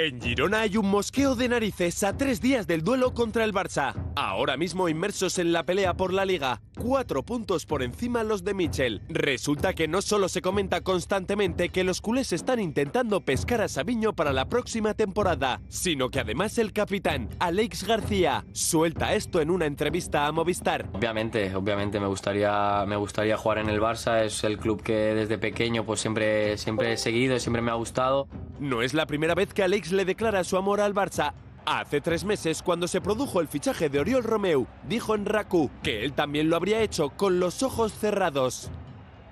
En Girona hay un mosqueo de narices a tres días del duelo contra el Barça. Ahora mismo inmersos en la pelea por la liga, cuatro puntos por encima los de Michel. Resulta que no solo se comenta constantemente que los culés están intentando pescar a Sabiño para la próxima temporada, sino que además el capitán, Alex García, suelta esto en una entrevista a Movistar. Obviamente, obviamente me gustaría, me gustaría jugar en el Barça, es el club que desde pequeño pues siempre, siempre he seguido, y siempre me ha gustado. No es la primera vez que Alex le declara su amor al Barça. Hace tres meses, cuando se produjo el fichaje de Oriol Romeu, dijo en Raku que él también lo habría hecho con los ojos cerrados.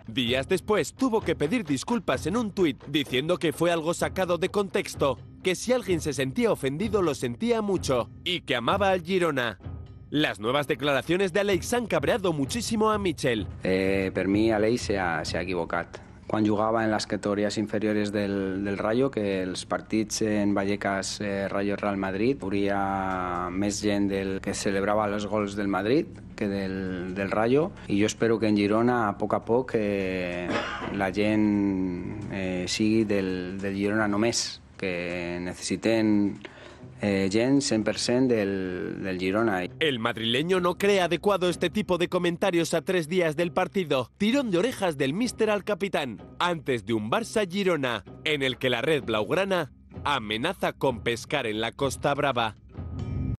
Días después tuvo que pedir disculpas en un tuit diciendo que fue algo sacado de contexto, que si alguien se sentía ofendido lo sentía mucho y que amaba al Girona. Las nuevas declaraciones de Alex han cabreado muchísimo a Michel. Eh, per mí Alex se ha equivocado. quan jugava en les categories inferiores del, del Rayo, que els partits en Vallecas eh, Rayo Real Madrid hauria més gent del que celebrava els gols del Madrid que del, del Rayo i jo espero que en Girona a poc a poc eh, la gent eh, sigui del, del Girona només, que necessiten Eh, Jens Empersen del, del Girona. El madrileño no cree adecuado este tipo de comentarios a tres días del partido. Tirón de orejas del míster al capitán, antes de un Barça-Girona, en el que la red blaugrana amenaza con pescar en la Costa Brava.